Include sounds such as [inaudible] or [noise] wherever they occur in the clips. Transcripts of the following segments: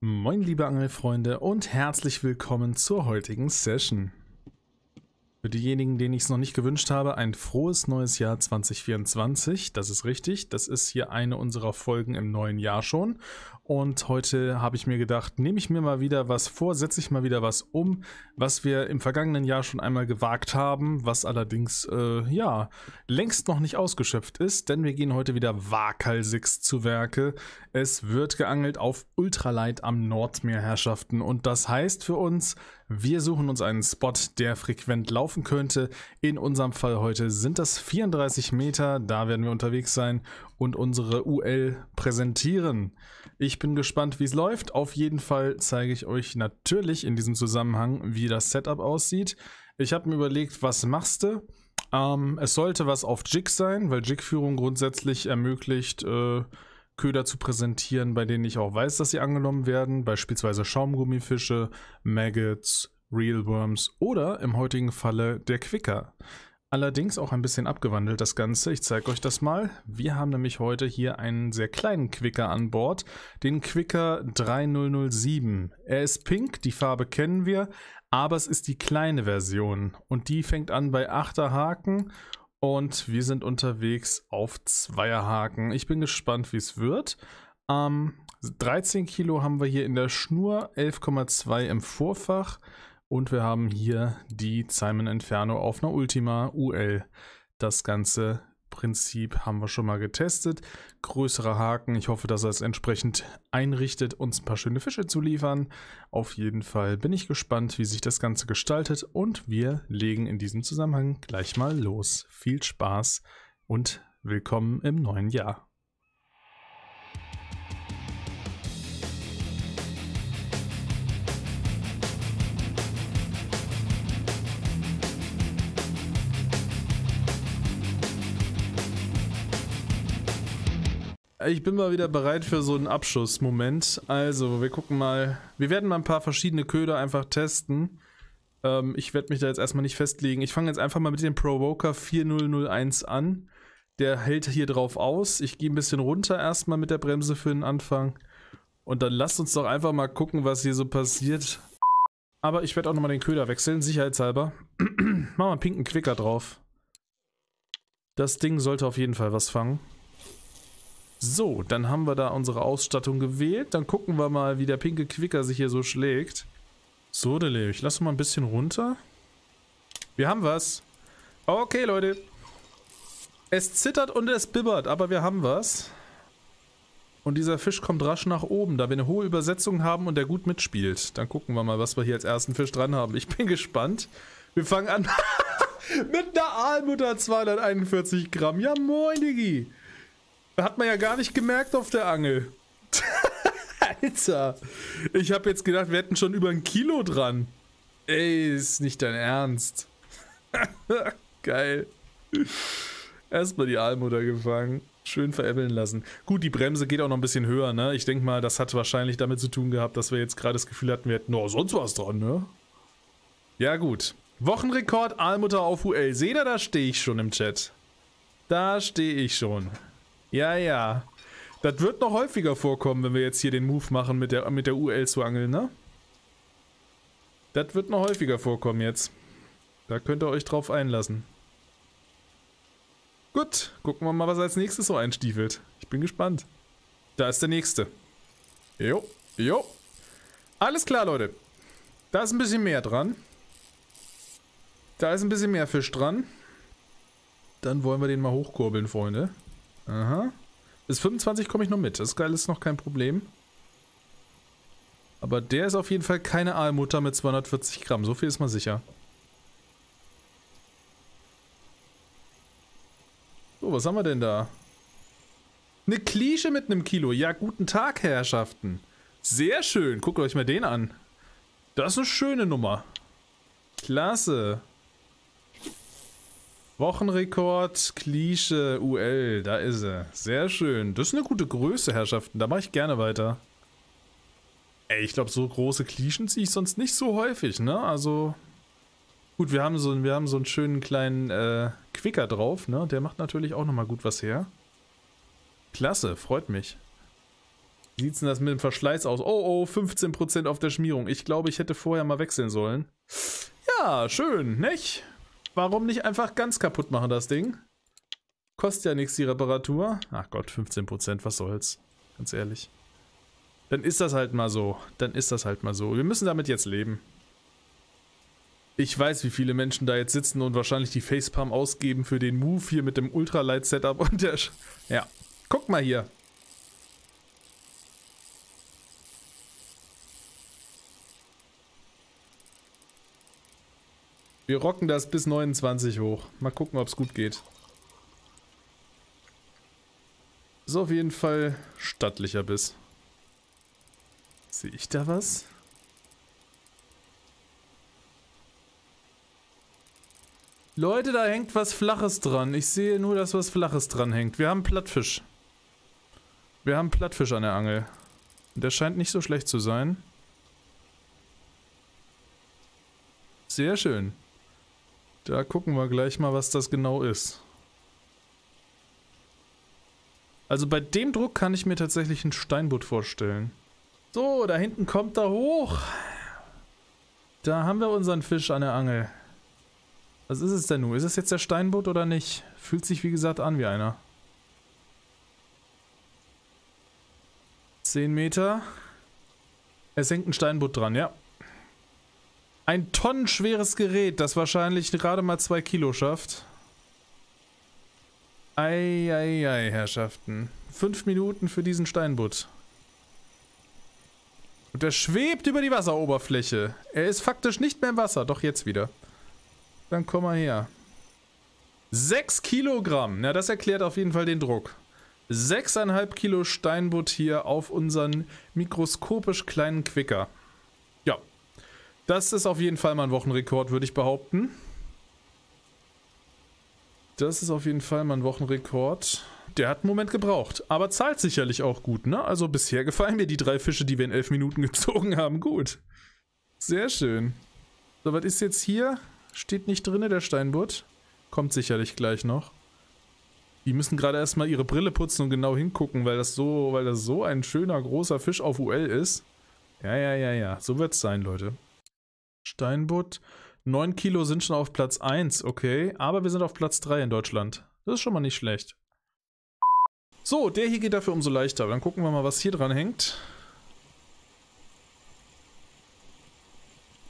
Moin liebe Angelfreunde und herzlich willkommen zur heutigen Session. Für diejenigen, denen ich es noch nicht gewünscht habe, ein frohes neues Jahr 2024. Das ist richtig. Das ist hier eine unserer Folgen im neuen Jahr schon. Und heute habe ich mir gedacht, nehme ich mir mal wieder was vor, setze ich mal wieder was um, was wir im vergangenen Jahr schon einmal gewagt haben, was allerdings, äh, ja, längst noch nicht ausgeschöpft ist, denn wir gehen heute wieder waghalsig zu Werke. Es wird geangelt auf Ultraleit am Nordmeerherrschaften. Und das heißt für uns, wir suchen uns einen Spot, der frequent laufen laufen könnte. In unserem Fall heute sind das 34 Meter. Da werden wir unterwegs sein und unsere UL präsentieren. Ich bin gespannt, wie es läuft. Auf jeden Fall zeige ich euch natürlich in diesem Zusammenhang, wie das Setup aussieht. Ich habe mir überlegt, was machst du? Ähm, es sollte was auf Jig sein, weil Jig-Führung grundsätzlich ermöglicht, äh, Köder zu präsentieren, bei denen ich auch weiß, dass sie angenommen werden. Beispielsweise Schaumgummifische, Maggots, Real Worms oder im heutigen Falle der Quicker. Allerdings auch ein bisschen abgewandelt das Ganze. Ich zeige euch das mal. Wir haben nämlich heute hier einen sehr kleinen Quicker an Bord, den Quicker 3007. Er ist pink, die Farbe kennen wir, aber es ist die kleine Version und die fängt an bei 8er Haken und wir sind unterwegs auf 2er Haken. Ich bin gespannt, wie es wird. Ähm, 13 Kilo haben wir hier in der Schnur, 11,2 im Vorfach. Und wir haben hier die Simon Inferno auf einer Ultima UL. Das ganze Prinzip haben wir schon mal getestet. Größere Haken, ich hoffe, dass er es entsprechend einrichtet, uns ein paar schöne Fische zu liefern. Auf jeden Fall bin ich gespannt, wie sich das Ganze gestaltet und wir legen in diesem Zusammenhang gleich mal los. Viel Spaß und willkommen im neuen Jahr. Ich bin mal wieder bereit für so einen Abschussmoment. Also, wir gucken mal. Wir werden mal ein paar verschiedene Köder einfach testen. Ähm, ich werde mich da jetzt erstmal nicht festlegen. Ich fange jetzt einfach mal mit dem Provoker 4001 an. Der hält hier drauf aus. Ich gehe ein bisschen runter erstmal mit der Bremse für den Anfang. Und dann lasst uns doch einfach mal gucken, was hier so passiert. Aber ich werde auch nochmal den Köder wechseln, sicherheitshalber. [clears throat] Machen wir einen pinken Quicker drauf. Das Ding sollte auf jeden Fall was fangen. So, dann haben wir da unsere Ausstattung gewählt. Dann gucken wir mal, wie der pinke Quicker sich hier so schlägt. So, Dele, ich lasse mal ein bisschen runter. Wir haben was. Okay, Leute. Es zittert und es bibbert, aber wir haben was. Und dieser Fisch kommt rasch nach oben, da wir eine hohe Übersetzung haben und der gut mitspielt. Dann gucken wir mal, was wir hier als ersten Fisch dran haben. Ich bin [laughs] gespannt. Wir fangen an [laughs] mit einer Aalmutter 241 Gramm. Ja moin, Digi. Hat man ja gar nicht gemerkt auf der Angel. [laughs] Alter. Ich habe jetzt gedacht, wir hätten schon über ein Kilo dran. Ey, ist nicht dein Ernst. [laughs] Geil. Erstmal die Aalmutter gefangen. Schön veräppeln lassen. Gut, die Bremse geht auch noch ein bisschen höher, ne? Ich denke mal, das hat wahrscheinlich damit zu tun gehabt, dass wir jetzt gerade das Gefühl hatten, wir hätten noch sonst was dran, ne? Ja, gut. Wochenrekord Aalmutter auf UL. Seht ihr, da stehe ich schon im Chat. Da stehe ich schon. Ja, ja. Das wird noch häufiger vorkommen, wenn wir jetzt hier den Move machen mit der, mit der UL zu angeln, ne? Das wird noch häufiger vorkommen jetzt. Da könnt ihr euch drauf einlassen. Gut, gucken wir mal, was als nächstes so einstiefelt. Ich bin gespannt. Da ist der nächste. Jo, jo. Alles klar, Leute. Da ist ein bisschen mehr dran. Da ist ein bisschen mehr Fisch dran. Dann wollen wir den mal hochkurbeln, Freunde. Aha. Bis 25 komme ich noch mit. Das Geil ist noch kein Problem. Aber der ist auf jeden Fall keine Aalmutter mit 240 Gramm. So viel ist mal sicher. So, was haben wir denn da? Eine Klische mit einem Kilo. Ja, guten Tag, Herrschaften. Sehr schön. Guckt euch mal den an. Das ist eine schöne Nummer. Klasse. Wochenrekord, Klische, UL, da ist er. Sehr schön. Das ist eine gute Größe, Herrschaften. Da mache ich gerne weiter. Ey, ich glaube, so große Klischen ziehe ich sonst nicht so häufig, ne? Also, gut, wir haben so, wir haben so einen schönen kleinen äh, Quicker drauf, ne? Der macht natürlich auch nochmal gut was her. Klasse, freut mich. Wie sieht denn das mit dem Verschleiß aus? Oh, oh, 15% auf der Schmierung. Ich glaube, ich hätte vorher mal wechseln sollen. Ja, schön, nicht? Ne? Warum nicht einfach ganz kaputt machen, das Ding? Kostet ja nichts die Reparatur. Ach Gott, 15%, was soll's. Ganz ehrlich. Dann ist das halt mal so. Dann ist das halt mal so. Wir müssen damit jetzt leben. Ich weiß, wie viele Menschen da jetzt sitzen und wahrscheinlich die Facepalm ausgeben für den Move hier mit dem Ultralight-Setup und der... Sch ja, guck mal hier. Wir rocken das bis 29 hoch. Mal gucken, ob es gut geht. So, auf jeden Fall stattlicher Biss. Sehe ich da was? Leute, da hängt was Flaches dran. Ich sehe nur, dass was Flaches dran hängt. Wir haben Plattfisch. Wir haben Plattfisch an der Angel. Der scheint nicht so schlecht zu sein. Sehr schön. Da gucken wir gleich mal, was das genau ist. Also bei dem Druck kann ich mir tatsächlich ein Steinbutt vorstellen. So, da hinten kommt er hoch. Da haben wir unseren Fisch an der Angel. Was ist es denn nun? Ist es jetzt der Steinbutt oder nicht? Fühlt sich wie gesagt an wie einer. 10 Meter. Es hängt ein Steinbutt dran, ja. Ein tonnenschweres Gerät, das wahrscheinlich gerade mal zwei Kilo schafft. Eieiei, ei, ei, Herrschaften. Fünf Minuten für diesen Steinbutt. Und er schwebt über die Wasseroberfläche. Er ist faktisch nicht mehr im Wasser. Doch, jetzt wieder. Dann komm mal her. Sechs Kilogramm. ja, das erklärt auf jeden Fall den Druck. Sechseinhalb Kilo Steinbutt hier auf unseren mikroskopisch kleinen Quicker. Das ist auf jeden Fall mal ein Wochenrekord, würde ich behaupten. Das ist auf jeden Fall mal ein Wochenrekord. Der hat einen Moment gebraucht, aber zahlt sicherlich auch gut, ne? Also bisher gefallen mir die drei Fische, die wir in elf Minuten [laughs] gezogen haben, gut. Sehr schön. So, was ist jetzt hier? Steht nicht drin, der Steinbutt. Kommt sicherlich gleich noch. Die müssen gerade erstmal ihre Brille putzen und genau hingucken, weil das so, weil das so ein schöner großer Fisch auf UL ist. Ja, ja, ja, ja. So wird's sein, Leute. Steinbutt. 9 Kilo sind schon auf Platz 1, okay. Aber wir sind auf Platz 3 in Deutschland. Das ist schon mal nicht schlecht. So, der hier geht dafür umso leichter. Dann gucken wir mal, was hier dran hängt.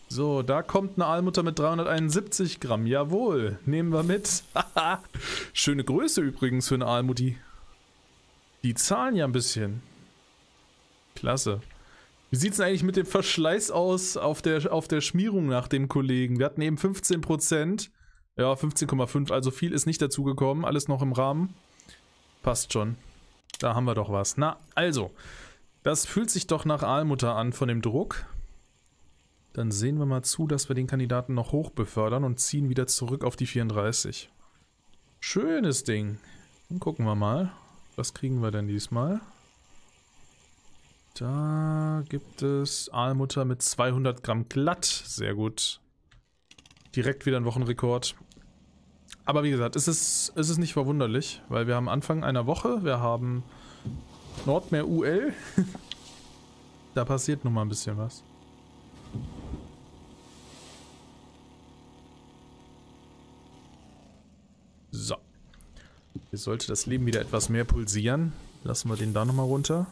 So, da kommt eine Aalmutter mit 371 Gramm. Jawohl, nehmen wir mit. [laughs] Schöne Größe übrigens für eine Aalmutti. Die zahlen ja ein bisschen. Klasse. Wie sieht es eigentlich mit dem Verschleiß aus auf der, auf der Schmierung nach dem Kollegen? Wir hatten eben 15%. Ja, 15,5. Also viel ist nicht dazugekommen. Alles noch im Rahmen. Passt schon. Da haben wir doch was. Na, also. Das fühlt sich doch nach Aalmutter an von dem Druck. Dann sehen wir mal zu, dass wir den Kandidaten noch hoch befördern und ziehen wieder zurück auf die 34. Schönes Ding. Dann gucken wir mal. Was kriegen wir denn diesmal? Da gibt es Aalmutter mit 200 Gramm glatt. Sehr gut. Direkt wieder ein Wochenrekord. Aber wie gesagt, es ist, es nicht verwunderlich, weil wir haben Anfang einer Woche, wir haben Nordmeer UL. [laughs] da passiert nun mal ein bisschen was. So. Hier sollte das Leben wieder etwas mehr pulsieren. Lassen wir den da nochmal runter.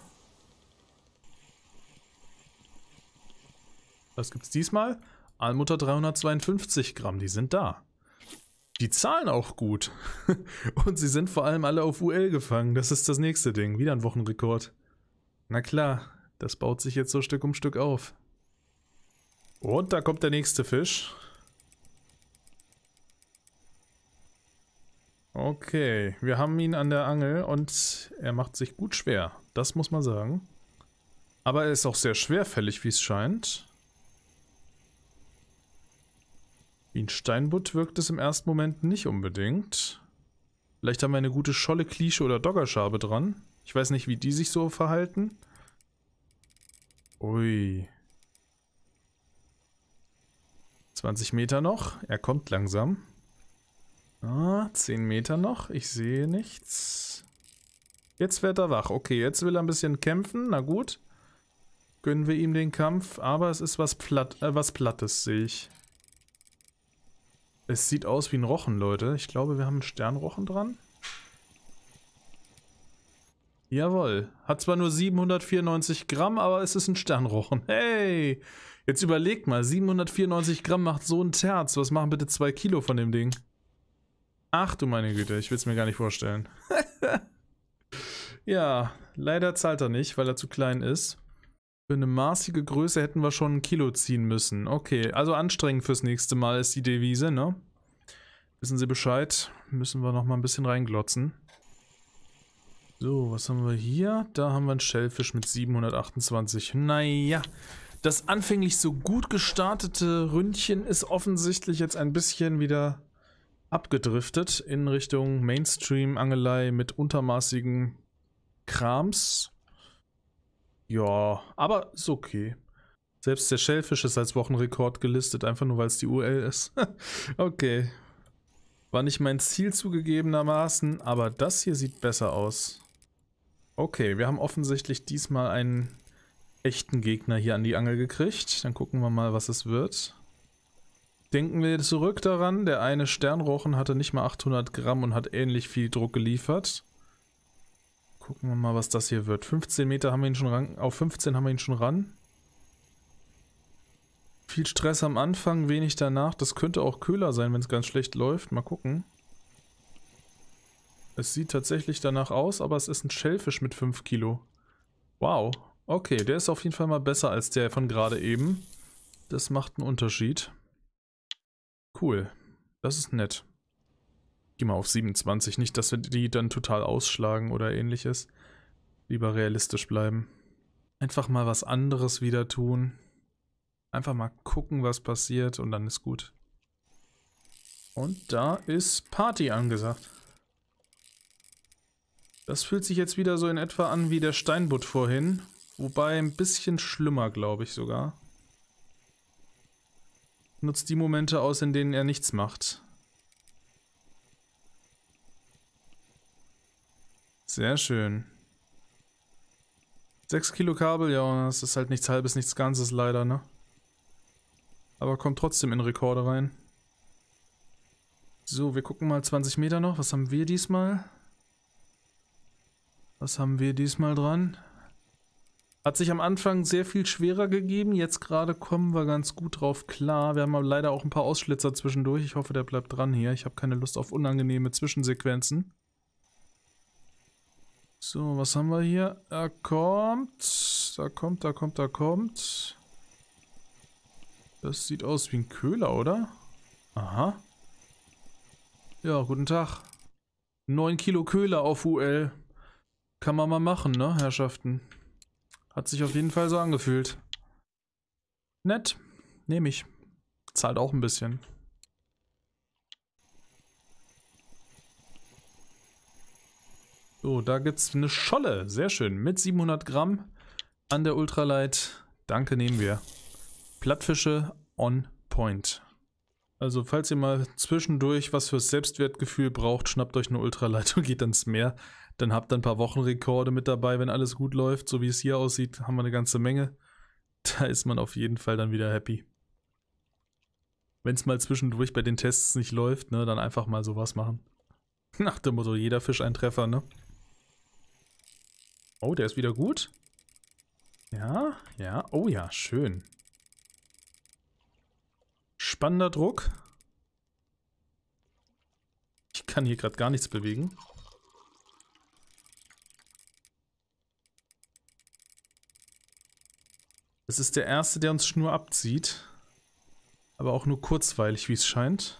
Was gibt's diesmal? Almutter 352 Gramm, die sind da. Die zahlen auch gut. [laughs] Und sie sind vor allem alle auf UL gefangen. Das ist das nächste Ding. Wieder ein Wochenrekord. Na klar, das baut sich jetzt so Stück um Stück auf. Und da kommt der nächste Fisch. Okay, wir haben ihn an der Angel und er macht sich gut schwer. Das muss man sagen. Aber er ist auch sehr schwerfällig, wie es scheint. Wie ein Steinbutt wirkt es im ersten Moment nicht unbedingt. Vielleicht haben wir eine gute Scholle, Klische oder Doggerschabe dran. Ich weiß nicht, wie die sich so verhalten. Ui. 20 Meter noch. Er kommt langsam. Ah, 10 Meter noch. Ich sehe nichts. Jetzt wird er wach. Okay, jetzt will er ein bisschen kämpfen. Na gut. Gönnen wir ihm den Kampf. Aber es ist was, Platt, äh, was Plattes, sehe ich. Es sieht aus wie ein Rochen, Leute. Ich glaube, wir haben einen Sternrochen dran. Jawohl. Hat zwar nur 794 Gramm, aber es ist ein Sternrochen. Hey! Jetzt überlegt mal, 794 Gramm macht so ein Terz. Was machen bitte zwei Kilo von dem Ding? Ach du meine Güte, ich will es mir gar nicht vorstellen. [laughs] ja, leider zahlt er nicht, weil er zu klein ist. Für eine maßige Größe hätten wir schon ein Kilo ziehen müssen. Okay, also anstrengend fürs nächste Mal ist die Devise, ne? Wissen Sie Bescheid? Müssen wir noch mal ein bisschen reinglotzen. So, was haben wir hier? Da haben wir einen Schellfisch mit 728. Naja, das anfänglich so gut gestartete Ründchen ist offensichtlich jetzt ein bisschen wieder abgedriftet in Richtung Mainstream-Angelei mit untermaßigen Krams. Ja, aber ist okay. Selbst der Schellfisch ist als Wochenrekord gelistet, einfach nur weil es die UL ist. [laughs] okay. War nicht mein Ziel zugegebenermaßen, aber das hier sieht besser aus. Okay, wir haben offensichtlich diesmal einen echten Gegner hier an die Angel gekriegt. Dann gucken wir mal, was es wird. Denken wir zurück daran, der eine Sternrochen hatte nicht mal 800 Gramm und hat ähnlich viel Druck geliefert. Gucken wir mal, was das hier wird. 15 Meter haben wir ihn schon ran. Auf 15 haben wir ihn schon ran. Viel Stress am Anfang, wenig danach. Das könnte auch Köhler sein, wenn es ganz schlecht läuft. Mal gucken. Es sieht tatsächlich danach aus, aber es ist ein Schellfisch mit 5 Kilo. Wow. Okay, der ist auf jeden Fall mal besser als der von gerade eben. Das macht einen Unterschied. Cool. Das ist nett. Geh mal auf 27, nicht, dass wir die dann total ausschlagen oder ähnliches. Lieber realistisch bleiben. Einfach mal was anderes wieder tun. Einfach mal gucken, was passiert und dann ist gut. Und da ist Party angesagt. Das fühlt sich jetzt wieder so in etwa an wie der Steinbutt vorhin. Wobei ein bisschen schlimmer, glaube ich sogar. Nutzt die Momente aus, in denen er nichts macht. Sehr schön. 6 Kilo Kabel, ja, das ist halt nichts halbes, nichts ganzes leider, ne? Aber kommt trotzdem in Rekorde rein. So, wir gucken mal 20 Meter noch. Was haben wir diesmal? Was haben wir diesmal dran? Hat sich am Anfang sehr viel schwerer gegeben. Jetzt gerade kommen wir ganz gut drauf klar. Wir haben aber leider auch ein paar Ausschlitzer zwischendurch. Ich hoffe, der bleibt dran hier. Ich habe keine Lust auf unangenehme Zwischensequenzen. So, was haben wir hier? Er kommt. Da kommt, da kommt, da kommt. Das sieht aus wie ein Köhler, oder? Aha. Ja, guten Tag. 9 Kilo Köhler auf UL. Kann man mal machen, ne, Herrschaften? Hat sich auf jeden Fall so angefühlt. Nett. Nehme ich. Zahlt auch ein bisschen. So, da gibt es eine Scholle. Sehr schön. Mit 700 Gramm an der Ultralight. Danke, nehmen wir. Plattfische on point. Also, falls ihr mal zwischendurch was fürs Selbstwertgefühl braucht, schnappt euch eine Ultralight [laughs] und geht ans Meer. Dann habt ihr ein paar Wochenrekorde mit dabei, wenn alles gut läuft. So wie es hier aussieht, haben wir eine ganze Menge. Da ist man auf jeden Fall dann wieder happy. Wenn es mal zwischendurch bei den Tests nicht läuft, ne, dann einfach mal sowas machen. Nach dem Motto, jeder Fisch ein Treffer, ne? Oh, der ist wieder gut. Ja, ja. Oh ja, schön. Spannender Druck. Ich kann hier gerade gar nichts bewegen. Das ist der erste, der uns Schnur abzieht. Aber auch nur kurzweilig, wie es scheint.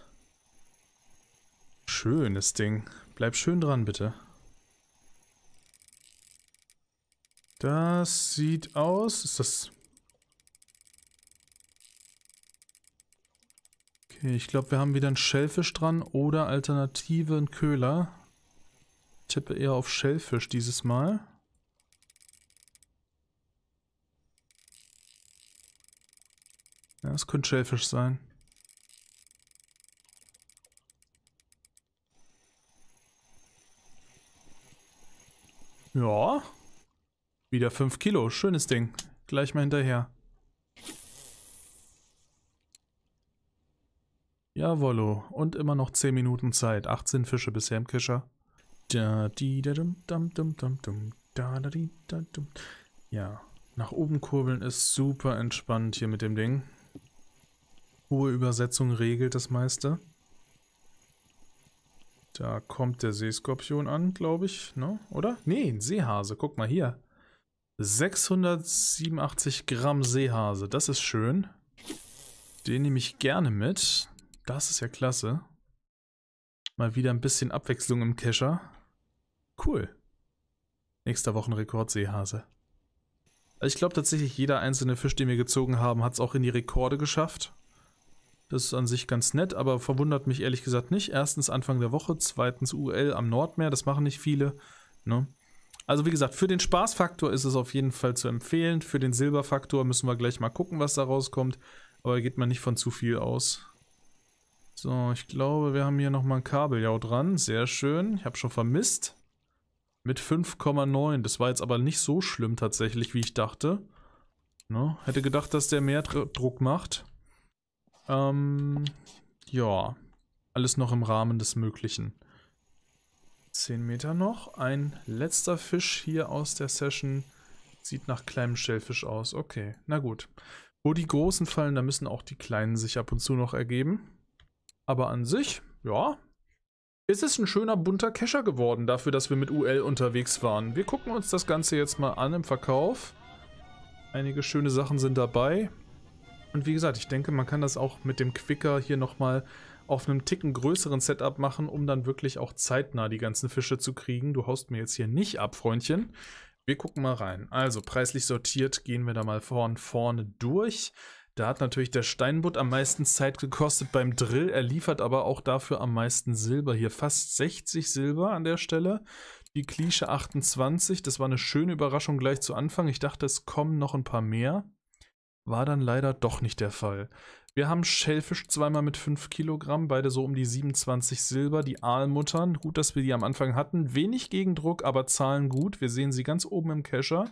Schönes Ding. Bleib schön dran, bitte. Das sieht aus. Ist das... Okay, ich glaube, wir haben wieder einen Schellfisch dran oder alternative einen Köhler. Ich tippe eher auf Schellfisch dieses Mal. Ja, es könnte Schellfisch sein. Ja. Wieder 5 Kilo. Schönes Ding. Gleich mal hinterher. Jawollo. Und immer noch 10 Minuten Zeit. 18 Fische bisher im Kescher. Da, di, da, dum, dum, dum, dum, dum, da, da, di, da, dum. Ja. Nach oben kurbeln ist super entspannt hier mit dem Ding. Hohe Übersetzung regelt das meiste. Da kommt der Seeskorpion an, glaube ich, ne? Oder? Nee, ein Seehase. Guck mal hier. 687 Gramm Seehase, das ist schön. Den nehme ich gerne mit. Das ist ja klasse. Mal wieder ein bisschen Abwechslung im Kescher. Cool. Nächster Wochenrekord Seehase. Also Ich glaube tatsächlich, jeder einzelne Fisch, den wir gezogen haben, hat es auch in die Rekorde geschafft. Das ist an sich ganz nett, aber verwundert mich ehrlich gesagt nicht. Erstens Anfang der Woche, zweitens UL am Nordmeer, das machen nicht viele. Ne? Also wie gesagt, für den Spaßfaktor ist es auf jeden Fall zu empfehlen. Für den Silberfaktor müssen wir gleich mal gucken, was da rauskommt. Aber geht man nicht von zu viel aus. So, ich glaube, wir haben hier nochmal ein Kabeljau dran. Sehr schön. Ich habe schon vermisst. Mit 5,9. Das war jetzt aber nicht so schlimm tatsächlich, wie ich dachte. Ne? Hätte gedacht, dass der mehr Druck macht. Ähm, ja. Alles noch im Rahmen des Möglichen. 10 Meter noch. Ein letzter Fisch hier aus der Session. Sieht nach kleinem Schellfisch aus. Okay, na gut. Wo die großen fallen, da müssen auch die kleinen sich ab und zu noch ergeben. Aber an sich, ja, ist es ein schöner bunter Kescher geworden dafür, dass wir mit UL unterwegs waren. Wir gucken uns das Ganze jetzt mal an im Verkauf. Einige schöne Sachen sind dabei. Und wie gesagt, ich denke, man kann das auch mit dem Quicker hier nochmal auf einem Ticken größeren Setup machen, um dann wirklich auch zeitnah die ganzen Fische zu kriegen. Du haust mir jetzt hier nicht ab, Freundchen. Wir gucken mal rein. Also, preislich sortiert gehen wir da mal von vorne durch. Da hat natürlich der Steinbutt am meisten Zeit gekostet beim Drill. Er liefert aber auch dafür am meisten Silber. Hier fast 60 Silber an der Stelle. Die Klische 28. Das war eine schöne Überraschung gleich zu Anfang. Ich dachte, es kommen noch ein paar mehr. War dann leider doch nicht der Fall. Wir haben Schellfisch zweimal mit 5 Kilogramm, beide so um die 27 Silber. Die Aalmuttern, gut, dass wir die am Anfang hatten. Wenig Gegendruck, aber zahlen gut. Wir sehen sie ganz oben im Kescher.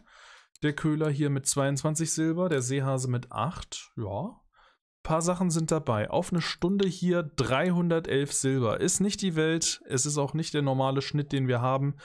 Der Köhler hier mit 22 Silber, der Seehase mit 8, ja. ein Paar Sachen sind dabei. Auf eine Stunde hier 311 Silber. Ist nicht die Welt, es ist auch nicht der normale Schnitt, den wir haben.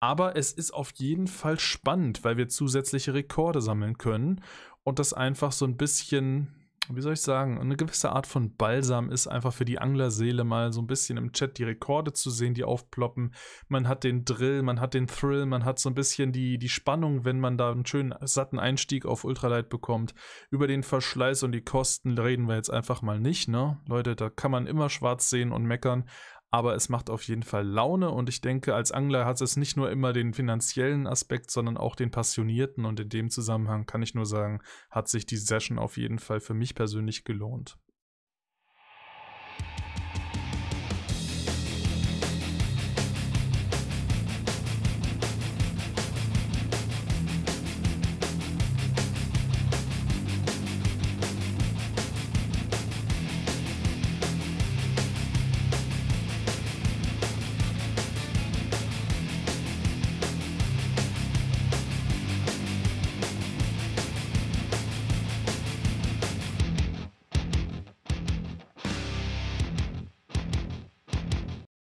Aber es ist auf jeden Fall spannend, weil wir zusätzliche Rekorde sammeln können und das einfach so ein bisschen wie soll ich sagen, eine gewisse Art von Balsam ist einfach für die Anglerseele mal so ein bisschen im Chat die Rekorde zu sehen, die aufploppen. Man hat den Drill, man hat den Thrill, man hat so ein bisschen die, die Spannung, wenn man da einen schönen satten Einstieg auf Ultralight bekommt. Über den Verschleiß und die Kosten reden wir jetzt einfach mal nicht, ne? Leute, da kann man immer schwarz sehen und meckern, aber es macht auf jeden Fall Laune und ich denke, als Angler hat es nicht nur immer den finanziellen Aspekt, sondern auch den passionierten und in dem Zusammenhang kann ich nur sagen, hat sich die Session auf jeden Fall für mich persönlich gelohnt.